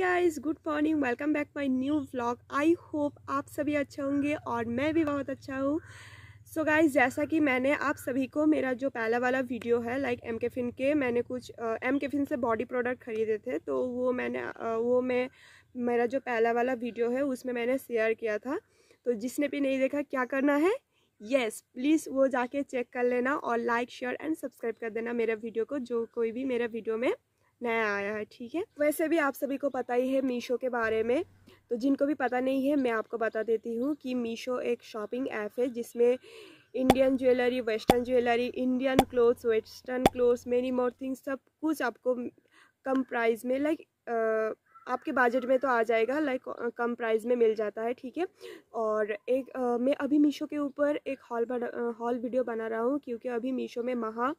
hi guys good morning welcome back my new vlog I hope आप सभी अच्छे होंगे और मैं भी बहुत अच्छा हूँ सो so गाइस जैसा कि मैंने आप सभी को मेरा जो पहला वाला वीडियो है लाइक एम के फिन के मैंने कुछ एम के फिन से बॉडी प्रोडक्ट खरीदे थे तो वो मैंने uh, वो मैं मेरा जो पहला वाला वीडियो है उसमें मैंने शेयर किया था तो जिसने भी नहीं देखा क्या करना है येस प्लीज़ वो जाके चेक कर लेना और लाइक शेयर एंड सब्सक्राइब कर देना मेरा वीडियो को जो कोई भी मेरा वीडियो में नया आया है ठीक है वैसे भी आप सभी को पता ही है मीशो के बारे में तो जिनको भी पता नहीं है मैं आपको बता देती हूँ कि मीशो एक शॉपिंग ऐप है जिसमें Indian jewellery western jewellery Indian clothes western clothes many more things सब कुछ आपको कम प्राइस में लाइक आपके बजट में तो आ जाएगा लाइक कम प्राइस में मिल जाता है ठीक है और एक आ, मैं अभी मीशो के ऊपर एक हॉल बना हॉल वीडियो बना रहा हूँ क्योंकि अभी मीशो में महा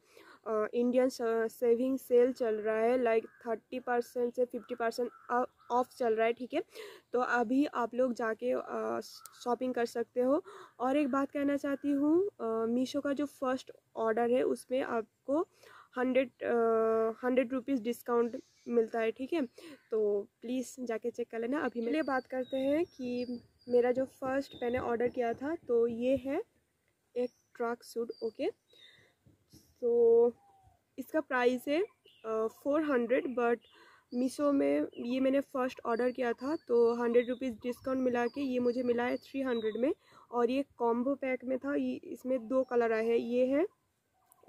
आ, इंडियन सेविंग सेल चल रहा है लाइक थर्टी परसेंट से फिफ्टी परसेंट ऑफ चल रहा है ठीक है तो अभी आप लोग जाके शॉपिंग कर सकते हो और एक बात कहना चाहती हूँ मीशो का जो फर्स्ट ऑर्डर है उसमें आपको हंड्रेड हंड्रेड रुपीज़ डिस्काउंट मिलता है ठीक है तो प्लीज़ जाके चेक कर लेना अभी मेरे बात करते हैं कि मेरा जो फर्स्ट मैंने ऑर्डर किया था तो ये है एक ट्रैक सूट ओके तो इसका प्राइस है फोर हंड्रेड बट मीशो में ये मैंने फ़र्स्ट ऑर्डर किया था तो हंड्रेड रुपीज़ डिस्काउंट मिला के ये मुझे मिला है थ्री हंड्रेड में और ये कॉम्बो पैक में था ये इसमें दो कलर आए हैं ये है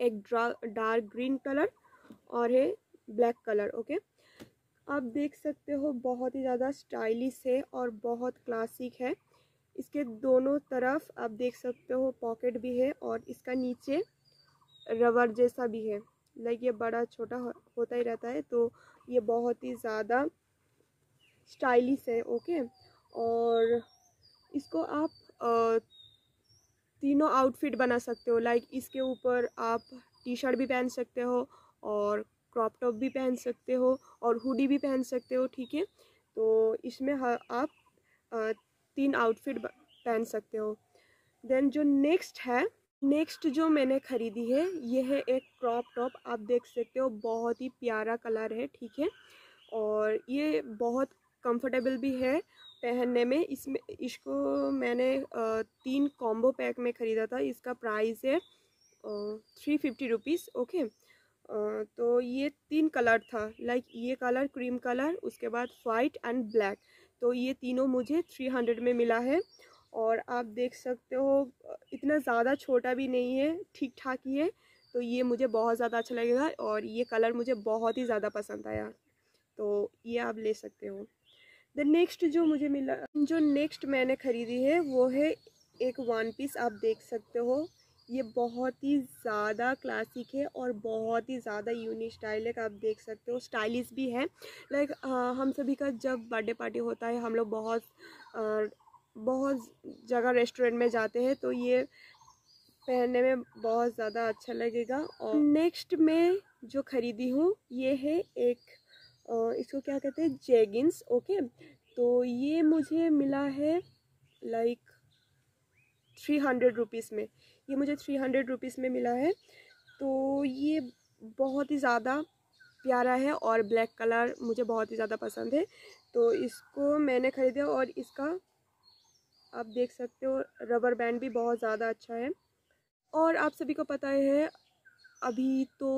एक डार्क ग्रीन कलर और है ब्लैक कलर ओके आप देख सकते हो बहुत ही ज़्यादा स्टाइलिश है और बहुत क्लासिक है इसके दोनों तरफ आप देख सकते हो पॉकेट भी है और इसका नीचे रबर जैसा भी है लाइक ये बड़ा छोटा हो, होता ही रहता है तो ये बहुत ही ज़्यादा स्टाइलिश है ओके और इसको आप तीनों आउटफिट बना सकते हो लाइक इसके ऊपर आप टी शर्ट भी पहन सकते हो और क्रॉप टॉप भी पहन सकते हो और हुडी भी पहन सकते हो ठीक है तो इसमें आप तीन आउटफिट पहन सकते हो देन जो नेक्स्ट है नेक्स्ट जो मैंने ख़रीदी है ये है एक क्रॉप टॉप आप देख सकते हो बहुत ही प्यारा कलर है ठीक है और ये बहुत कंफर्टेबल भी है पहनने में इसमें इसको मैंने तीन कॉम्बो पैक में ख़रीदा था इसका प्राइस है थ्री फिफ्टी रुपीज़ ओके तो ये तीन कलर था लाइक ये कलर क्रीम कलर उसके बाद वाइट एंड ब्लैक तो ये तीनों मुझे थ्री हंड्रेड में मिला है और आप देख सकते हो इतना ज़्यादा छोटा भी नहीं है ठीक ठाक ही है तो ये मुझे बहुत ज़्यादा अच्छा लगेगा और ये कलर मुझे बहुत ही ज़्यादा पसंद आया तो ये आप ले सकते हो द नेक्स्ट जो मुझे मिला जो नेक्स्ट मैंने ख़रीदी है वो है एक वन पीस आप देख सकते हो ये बहुत ही ज़्यादा क्लासिक है और बहुत ही ज़्यादा यूनिक स्टाइल है आप देख सकते हो स्टाइलिश भी है लाइक हम सभी का जब बर्थडे पार्टी होता है हम लोग बहुत आ, बहुत जगह रेस्टोरेंट में जाते हैं तो ये पहनने में बहुत ज़्यादा अच्छा लगेगा और नेक्स्ट में जो ख़रीदी हूँ ये है एक इसको क्या कहते हैं जेगिन्स ओके तो ये मुझे मिला है लाइक थ्री हंड्रेड रुपीज़ में ये मुझे थ्री हंड्रेड रुपीज़ में मिला है तो ये बहुत ही ज़्यादा प्यारा है और ब्लैक कलर मुझे बहुत ही ज़्यादा पसंद है तो इसको मैंने ख़रीदा और इसका आप देख सकते हो रबर बैंड भी बहुत ज़्यादा अच्छा है और आप सभी को पता है अभी तो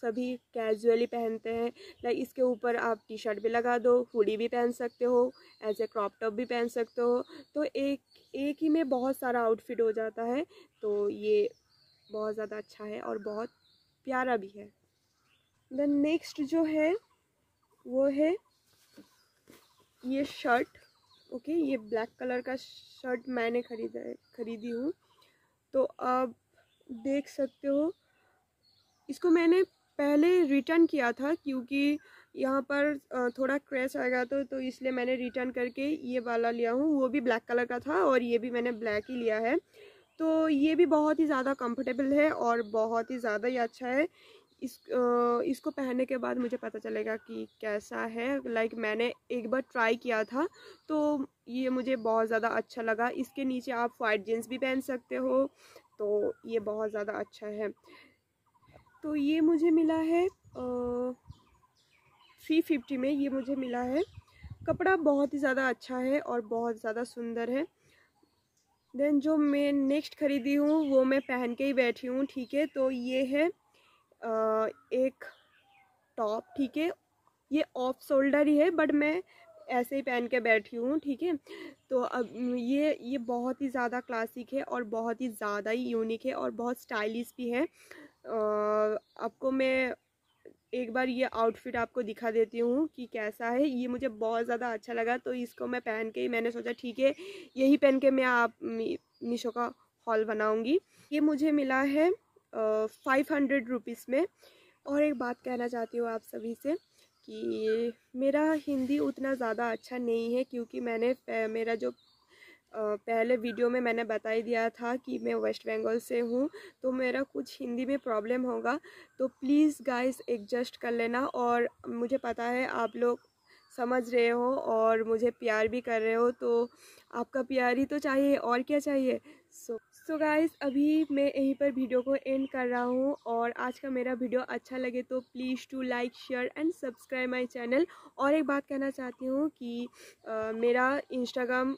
सभी कैजुअली पहनते हैं लाइक इसके ऊपर आप टी शर्ट भी लगा दो हुडी भी पहन सकते हो एज ए क्रॉप टॉप भी पहन सकते हो तो एक एक ही में बहुत सारा आउटफिट हो जाता है तो ये बहुत ज़्यादा अच्छा है और बहुत प्यारा भी है द नेक्स्ट जो है वो है ये शर्ट ओके ये ब्लैक कलर का शर्ट मैंने खरीदा है खरीदी हूँ तो आप देख सकते हो इसको मैंने पहले रिटर्न किया था क्योंकि यहाँ पर थोड़ा क्रैश आ गया तो तो इसलिए मैंने रिटर्न करके ये वाला लिया हूँ वो भी ब्लैक कलर का था और ये भी मैंने ब्लैक ही लिया है तो ये भी बहुत ही ज़्यादा कंफर्टेबल है और बहुत ही ज़्यादा ही अच्छा है इस इसको पहनने के बाद मुझे पता चलेगा कि कैसा है लाइक मैंने एक बार ट्राई किया था तो ये मुझे बहुत ज़्यादा अच्छा लगा इसके नीचे आप वाइट जीन्स भी पहन सकते हो तो ये बहुत ज़्यादा अच्छा है तो ये मुझे मिला है थ्री फिफ्टी में ये मुझे मिला है कपड़ा बहुत ही ज़्यादा अच्छा है और बहुत ज़्यादा सुंदर है देन जो मैं नेक्स्ट ख़रीदी हूँ वो मैं पहन के ही बैठी हूँ ठीक है तो ये है आ, एक टॉप ठीक है ये ऑफ शोल्डर ही है बट मैं ऐसे ही पहन के बैठी हूँ ठीक है तो अब ये ये बहुत ही ज़्यादा क्लासिक है और बहुत ही ज़्यादा ही यूनिक है और बहुत स्टाइलिश भी है आपको मैं एक बार ये आउटफिट आपको दिखा देती हूँ कि कैसा है ये मुझे बहुत ज़्यादा अच्छा लगा तो इसको मैं पहन के ही मैंने सोचा ठीक है यही पहन के मैं आप मीशो का हॉल बनाऊँगी ये मुझे मिला है फाइव हंड्रेड रुपीज़ में और एक बात कहना चाहती हूँ आप सभी से कि मेरा हिंदी उतना ज़्यादा अच्छा नहीं है क्योंकि मैंने मेरा जो पहले वीडियो में मैंने बता ही दिया था कि मैं वेस्ट बंगाल से हूँ तो मेरा कुछ हिंदी में प्रॉब्लम होगा तो प्लीज़ गाइस एडजस्ट कर लेना और मुझे पता है आप लोग समझ रहे हो और मुझे प्यार भी कर रहे हो तो आपका प्यार ही तो चाहिए और क्या चाहिए so so, so so guys अभी मैं यहीं पर वीडियो को एंड कर रहा हूँ और आज का मेरा वीडियो अच्छा लगे तो please to like share and subscribe my channel और एक बात कहना चाहती हूँ कि आ, मेरा इंस्टाग्राम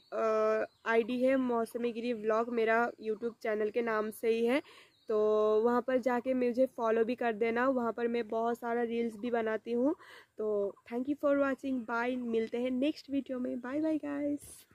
आईडी है मौसमी गिरी व्लॉग मेरा यूट्यूब चैनल के नाम से ही है तो वहाँ पर जाके मुझे फॉलो भी कर देना वहाँ पर मैं बहुत सारा रील्स भी बनाती हूँ तो thank you for watching bye मिलते हैं नेक्स्ट वीडियो में बाय बाय गाइज